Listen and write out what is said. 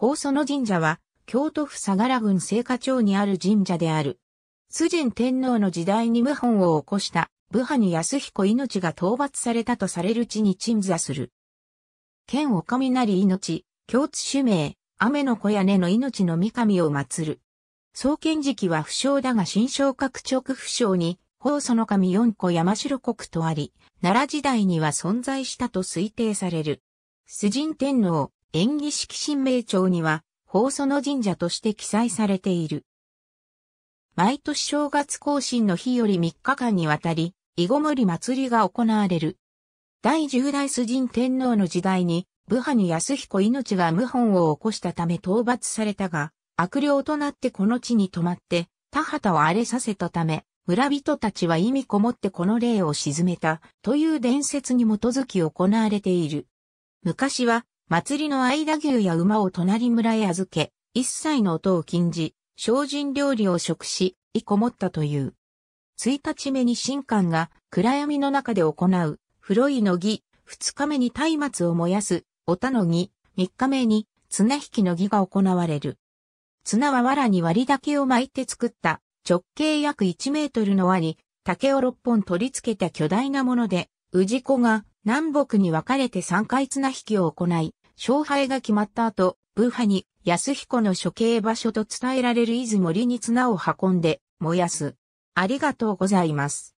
法祖の神社は、京都府相良郡聖火町にある神社である。崇神天皇の時代に謀反を起こした、武派に安彦命が討伐されたとされる地に鎮座する。県お雷命、京津主名、雨の小屋根の命の御神を祀る。創建時期は不詳だが新昇格直不詳に、法祖の神四個山城国とあり、奈良時代には存在したと推定される。崇神天皇、演技式神明帳には、法祖の神社として記載されている。毎年正月更新の日より3日間にわたり、囲碁森祭りが行われる。第10代崇神天皇の時代に、武派に安彦命が謀反を起こしたため討伐されたが、悪霊となってこの地に泊まって、田畑を荒れさせたため、村人たちは意味こもってこの霊を沈めた、という伝説に基づき行われている。昔は、祭りの間牛や馬を隣村へ預け、一切の音を禁じ、精進料理を食し、いこもったという。1日目に神官が暗闇の中で行う、風呂いの儀、2日目に松明を燃やす、おたの儀、3日目に綱引きの儀が行われる。綱は藁に割り竹を巻いて作った直径約1メートルの輪に竹を6本取り付けた巨大なもので、氏子が南北に分かれて3回綱引きを行い、勝敗が決まった後、ブーハに安彦の処刑場所と伝えられる出森に綱を運んで燃やす。ありがとうございます。